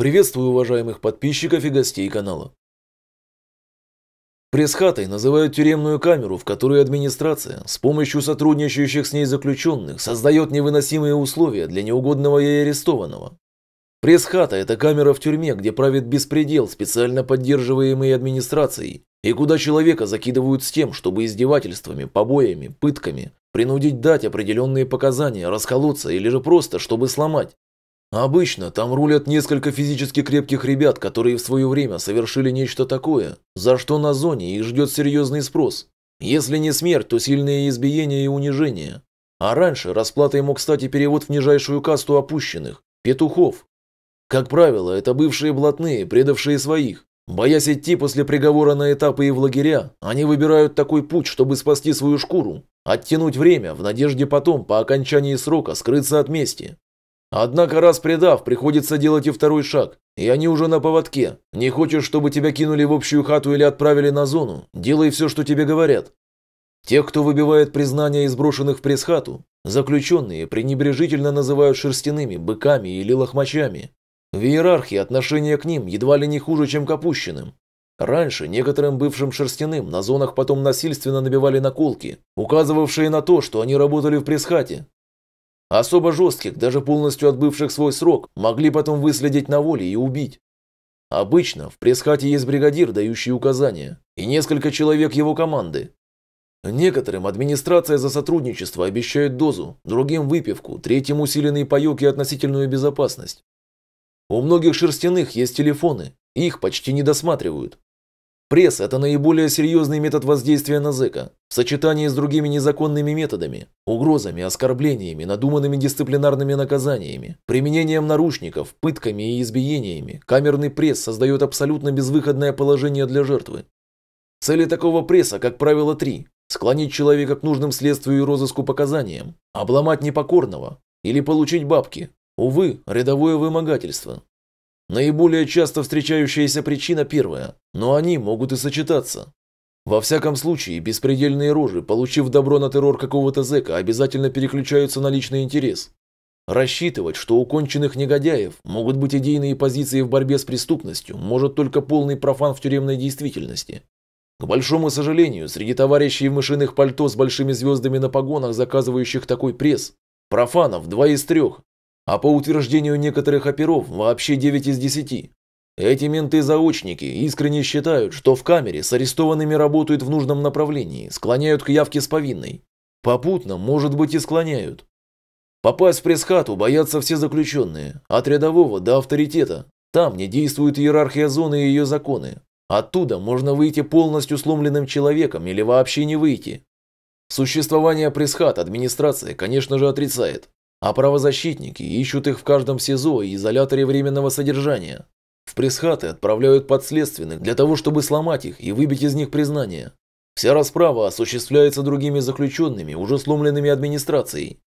Приветствую уважаемых подписчиков и гостей канала. Пресс-хатой называют тюремную камеру, в которой администрация с помощью сотрудничающих с ней заключенных создает невыносимые условия для неугодного ей арестованного. Пресс-хата – это камера в тюрьме, где правит беспредел, специально поддерживаемый администрацией, и куда человека закидывают с тем, чтобы издевательствами, побоями, пытками принудить дать определенные показания, расколоться или же просто, чтобы сломать, Обычно там рулят несколько физически крепких ребят, которые в свое время совершили нечто такое, за что на зоне их ждет серьезный спрос. Если не смерть, то сильные избиения и унижения. А раньше расплатой мог стать и перевод в нижайшую касту опущенных – петухов. Как правило, это бывшие блатные, предавшие своих. Боясь идти после приговора на этапы и в лагеря, они выбирают такой путь, чтобы спасти свою шкуру, оттянуть время в надежде потом, по окончании срока, скрыться от мести. Однако раз предав, приходится делать и второй шаг. И они уже на поводке. Не хочешь, чтобы тебя кинули в общую хату или отправили на зону? Делай все, что тебе говорят. Те, кто выбивает признания из брошенных в пресс-хату, заключенные пренебрежительно называют шерстяными, быками или лохмачами. В иерархии отношение к ним едва ли не хуже, чем к опущенным. Раньше некоторым бывшим шерстяным на зонах потом насильственно набивали наколки, указывавшие на то, что они работали в пресс-хате, Особо жестких, даже полностью отбывших свой срок, могли потом выследить на воле и убить. Обычно в пресс-хате есть бригадир, дающий указания, и несколько человек его команды. Некоторым администрация за сотрудничество обещает дозу, другим выпивку, третьим усиленный паёк и относительную безопасность. У многих шерстяных есть телефоны, их почти не досматривают, Пресс – это наиболее серьезный метод воздействия на зэка в сочетании с другими незаконными методами – угрозами, оскорблениями, надуманными дисциплинарными наказаниями, применением наручников, пытками и избиениями. Камерный пресс создает абсолютно безвыходное положение для жертвы. Цели такого пресса, как правило, три – склонить человека к нужным следствию и розыску показаниям, обломать непокорного или получить бабки. Увы, рядовое вымогательство. Наиболее часто встречающаяся причина первая, но они могут и сочетаться. Во всяком случае, беспредельные рожи, получив добро на террор какого-то зэка, обязательно переключаются на личный интерес. Рассчитывать, что у конченных негодяев могут быть идейные позиции в борьбе с преступностью, может только полный профан в тюремной действительности. К большому сожалению, среди товарищей в мышиных пальто с большими звездами на погонах, заказывающих такой пресс, профанов два из трех, а по утверждению некоторых оперов вообще 9 из 10. Эти менты-заочники искренне считают, что в камере с арестованными работают в нужном направлении, склоняют к явке с повинной. Попутно, может быть, и склоняют. Попасть в пресс-хату боятся все заключенные, от рядового до авторитета. Там не действует иерархия зоны и ее законы. Оттуда можно выйти полностью сломленным человеком или вообще не выйти. Существование пресс администрация, конечно же, отрицает. А правозащитники ищут их в каждом СИЗО и изоляторе временного содержания. В пресс отправляют подследственных для того, чтобы сломать их и выбить из них признание. Вся расправа осуществляется другими заключенными, уже сломленными администрацией.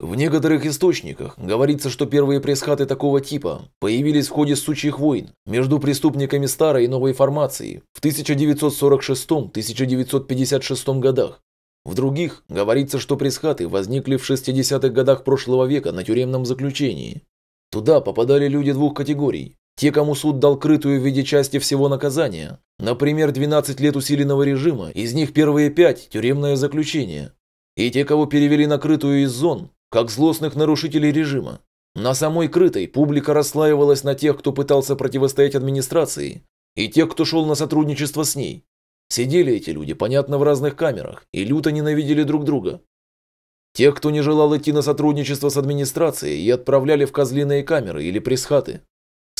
В некоторых источниках говорится, что первые пресс такого типа появились в ходе сучьих войн между преступниками старой и новой формации в 1946-1956 годах. В других говорится, что пресхаты возникли в 60-х годах прошлого века на тюремном заключении. Туда попадали люди двух категорий. Те, кому суд дал крытую в виде части всего наказания, например, 12 лет усиленного режима, из них первые 5 – тюремное заключение. И те, кого перевели на крытую из зон, как злостных нарушителей режима. На самой крытой публика расслаивалась на тех, кто пытался противостоять администрации, и тех, кто шел на сотрудничество с ней. Сидели эти люди, понятно, в разных камерах и люто ненавидели друг друга. Тех, кто не желал идти на сотрудничество с администрацией, и отправляли в козлиные камеры или пресс С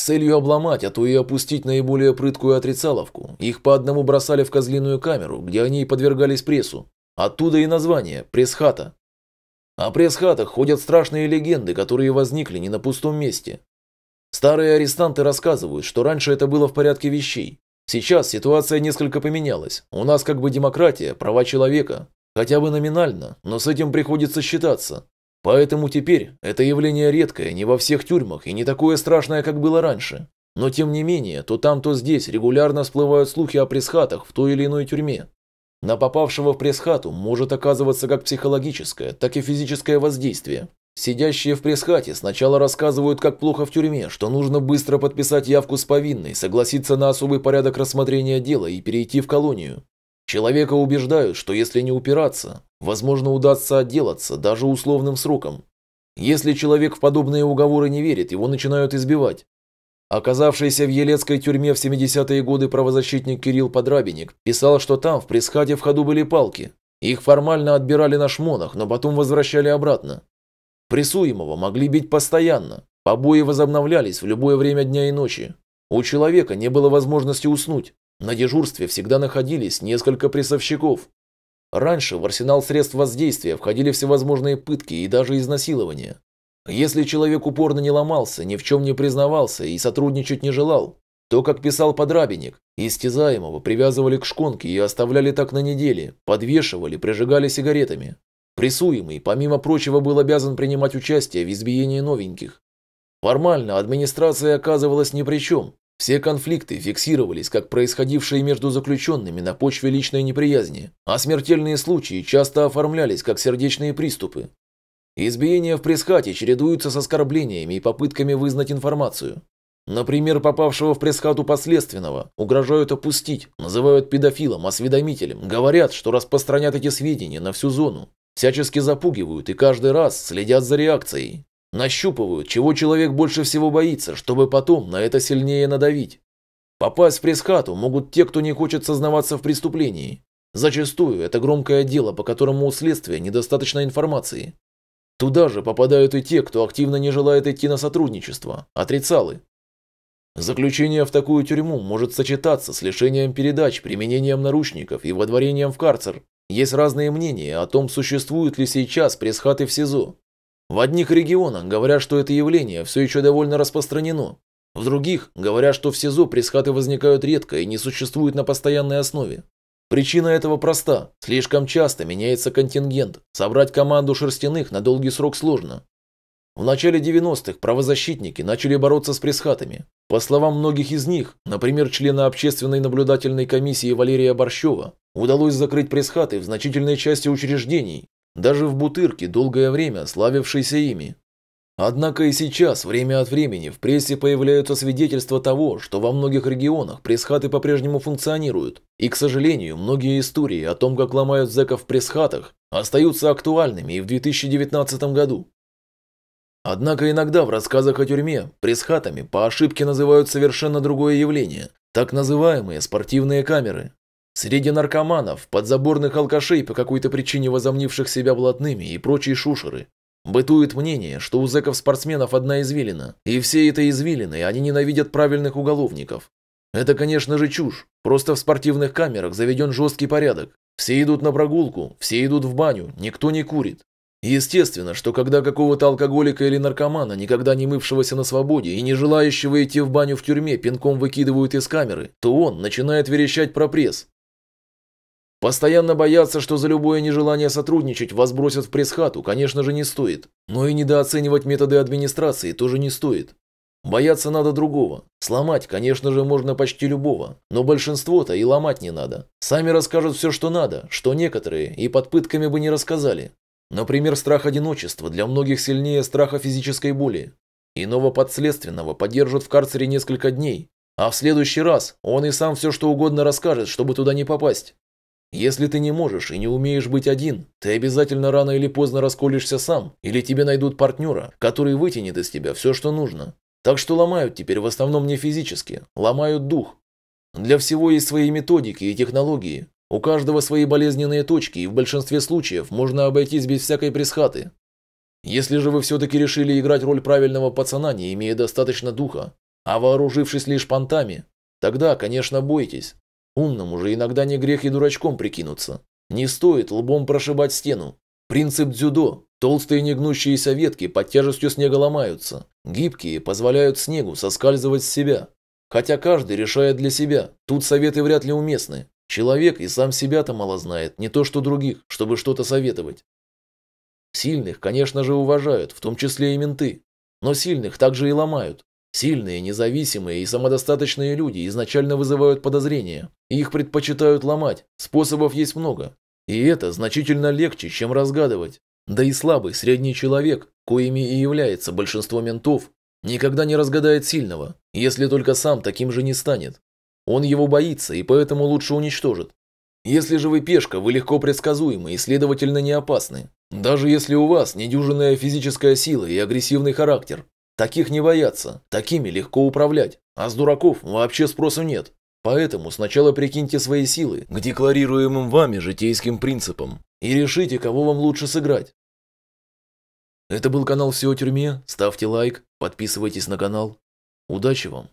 целью обломать, а то и опустить наиболее прыткую отрицаловку, их по одному бросали в козлиную камеру, где они и подвергались прессу. Оттуда и название – пресс-хата. О пресс-хатах ходят страшные легенды, которые возникли не на пустом месте. Старые арестанты рассказывают, что раньше это было в порядке вещей, Сейчас ситуация несколько поменялась. У нас как бы демократия, права человека. Хотя бы номинально, но с этим приходится считаться. Поэтому теперь это явление редкое не во всех тюрьмах и не такое страшное, как было раньше. Но тем не менее, то там, то здесь регулярно всплывают слухи о пресхатах в той или иной тюрьме. На попавшего в пресхату может оказываться как психологическое, так и физическое воздействие. Сидящие в пресс-хате сначала рассказывают, как плохо в тюрьме, что нужно быстро подписать явку с повинной, согласиться на особый порядок рассмотрения дела и перейти в колонию. Человека убеждают, что если не упираться, возможно удастся отделаться даже условным сроком. Если человек в подобные уговоры не верит, его начинают избивать. Оказавшийся в Елецкой тюрьме в 70-е годы правозащитник Кирилл Подрабиник писал, что там в пресс в ходу были палки. Их формально отбирали на шмонах, но потом возвращали обратно. Прессуемого могли бить постоянно. Побои возобновлялись в любое время дня и ночи. У человека не было возможности уснуть. На дежурстве всегда находились несколько прессовщиков. Раньше в арсенал средств воздействия входили всевозможные пытки и даже изнасилования. Если человек упорно не ломался, ни в чем не признавался и сотрудничать не желал, то, как писал подрабенник, истязаемого привязывали к шконке и оставляли так на неделе, подвешивали, прижигали сигаретами. Прессуемый, помимо прочего, был обязан принимать участие в избиении новеньких. Формально администрация оказывалась ни при чем. Все конфликты фиксировались как происходившие между заключенными на почве личной неприязни, а смертельные случаи часто оформлялись как сердечные приступы. Избиения в пресс-хате чередуются с оскорблениями и попытками вызнать информацию. Например, попавшего в пресс-хату последственного угрожают опустить, называют педофилом, осведомителем, говорят, что распространят эти сведения на всю зону. Всячески запугивают и каждый раз следят за реакцией. Нащупывают, чего человек больше всего боится, чтобы потом на это сильнее надавить. Попасть в пресс-хату могут те, кто не хочет сознаваться в преступлении. Зачастую это громкое дело, по которому у следствия недостаточно информации. Туда же попадают и те, кто активно не желает идти на сотрудничество, отрицалы. Заключение в такую тюрьму может сочетаться с лишением передач, применением наручников и водворением в карцер, есть разные мнения о том, существуют ли сейчас пресс-хаты в СИЗО. В одних регионах говорят, что это явление все еще довольно распространено. В других говорят, что в СИЗО пресс-хаты возникают редко и не существуют на постоянной основе. Причина этого проста. Слишком часто меняется контингент. Собрать команду шерстяных на долгий срок сложно. В начале 90-х правозащитники начали бороться с пресхатами. По словам многих из них, например, члена общественной наблюдательной комиссии Валерия Борщева, удалось закрыть пресхаты в значительной части учреждений, даже в Бутырке, долгое время славившейся ими. Однако и сейчас, время от времени, в прессе появляются свидетельства того, что во многих регионах пресхаты по-прежнему функционируют, и, к сожалению, многие истории о том, как ломают зэков в пресхатах, остаются актуальными и в 2019 году. Однако иногда в рассказах о тюрьме пресхатами по ошибке называют совершенно другое явление, так называемые спортивные камеры. Среди наркоманов, подзаборных алкашей по какой-то причине возомнивших себя блатными и прочие шушеры, Бытует мнение, что у зэков-спортсменов одна извилина, и все это извилины, они ненавидят правильных уголовников. Это, конечно же, чушь, просто в спортивных камерах заведен жесткий порядок. Все идут на прогулку, все идут в баню, никто не курит. Естественно, что когда какого-то алкоголика или наркомана, никогда не мывшегося на свободе и не желающего идти в баню в тюрьме, пинком выкидывают из камеры, то он начинает верещать про пресс. Постоянно бояться, что за любое нежелание сотрудничать вас бросят в пресс-хату, конечно же, не стоит. Но и недооценивать методы администрации тоже не стоит. Бояться надо другого. Сломать, конечно же, можно почти любого, но большинство-то и ломать не надо. Сами расскажут все, что надо, что некоторые и под пытками бы не рассказали. Например, страх одиночества для многих сильнее страха физической боли. Иного подследственного подержат в карцере несколько дней, а в следующий раз он и сам все что угодно расскажет, чтобы туда не попасть. Если ты не можешь и не умеешь быть один, ты обязательно рано или поздно расколешься сам, или тебе найдут партнера, который вытянет из тебя все, что нужно. Так что ломают теперь в основном не физически, ломают дух. Для всего есть свои методики и технологии, у каждого свои болезненные точки, и в большинстве случаев можно обойтись без всякой пресхаты. Если же вы все-таки решили играть роль правильного пацана, не имея достаточно духа, а вооружившись лишь понтами, тогда, конечно, бойтесь. Умному же иногда не грех и дурачком прикинуться. Не стоит лбом прошибать стену. Принцип дзюдо. Толстые негнущиеся ветки под тяжестью снега ломаются. Гибкие позволяют снегу соскальзывать с себя. Хотя каждый решает для себя, тут советы вряд ли уместны. Человек и сам себя-то мало знает, не то что других, чтобы что-то советовать. Сильных, конечно же, уважают, в том числе и менты. Но сильных также и ломают. Сильные, независимые и самодостаточные люди изначально вызывают подозрения. И их предпочитают ломать, способов есть много. И это значительно легче, чем разгадывать. Да и слабый средний человек, коими и является большинство ментов, никогда не разгадает сильного, если только сам таким же не станет. Он его боится, и поэтому лучше уничтожит. Если же вы пешка, вы легко предсказуемы и, следовательно, не опасны. Даже если у вас недюжинная физическая сила и агрессивный характер. Таких не боятся, такими легко управлять, а с дураков вообще спросу нет. Поэтому сначала прикиньте свои силы к декларируемым вами житейским принципам и решите, кого вам лучше сыграть. Это был канал «Все о тюрьме». Ставьте лайк, подписывайтесь на канал. Удачи вам!